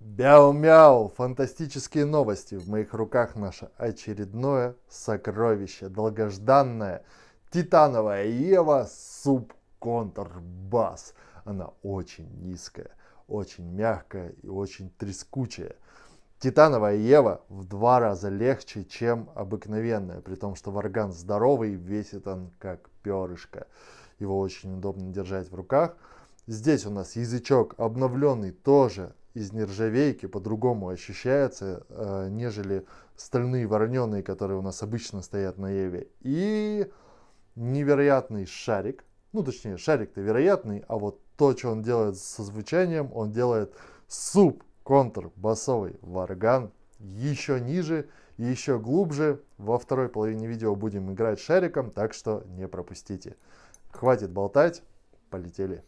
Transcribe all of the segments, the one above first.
Бяу-мяу! Фантастические новости! В моих руках наше очередное сокровище, долгожданное титановая Ева субконтрбас. Она очень низкая, очень мягкая и очень трескучая. Титановая Ева в два раза легче, чем обыкновенная, при том, что варган здоровый и весит он как перышко. Его очень удобно держать в руках. Здесь у нас язычок обновленный тоже из нержавейки по-другому ощущается, э, нежели стальные вороненые, которые у нас обычно стоят на Еве. И невероятный шарик, ну точнее шарик-то вероятный, а вот то, что он делает со звучанием, он делает суп контр басовый варган еще ниже, и еще глубже. Во второй половине видео будем играть шариком, так что не пропустите. Хватит болтать, полетели.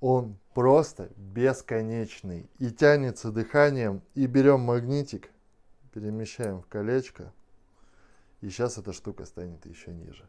он просто бесконечный и тянется дыханием. И берем магнитик, перемещаем в колечко, и сейчас эта штука станет еще ниже.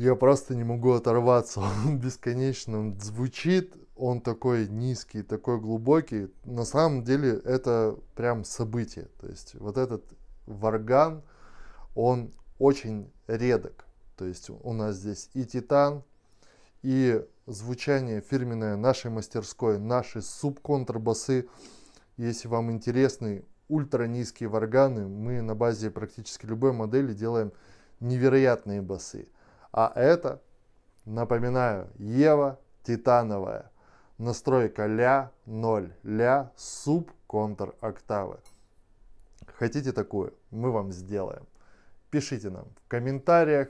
я просто не могу оторваться. Он бесконечно звучит, он такой низкий, такой глубокий. На самом деле это прям событие. То есть вот этот варган, он очень редок. То есть у нас здесь и титан, и звучание фирменное нашей мастерской, наши субконтрабасы. Если вам интересны ультра низкие варганы, мы на базе практически любой модели делаем невероятные басы. А это, напоминаю, Ева титановая. Настройка ля 0, ля суб контр октавы. Хотите такую? Мы вам сделаем. Пишите нам в комментариях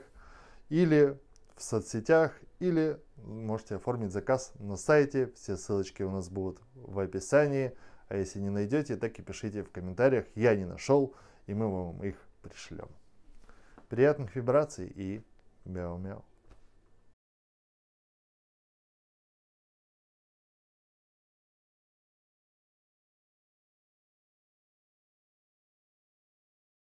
или в соцсетях, или можете оформить заказ на сайте. Все ссылочки у нас будут в описании. А если не найдете, так и пишите в комментариях. Я не нашел, и мы вам их пришлем. Приятных вибраций и Bell bah, merde.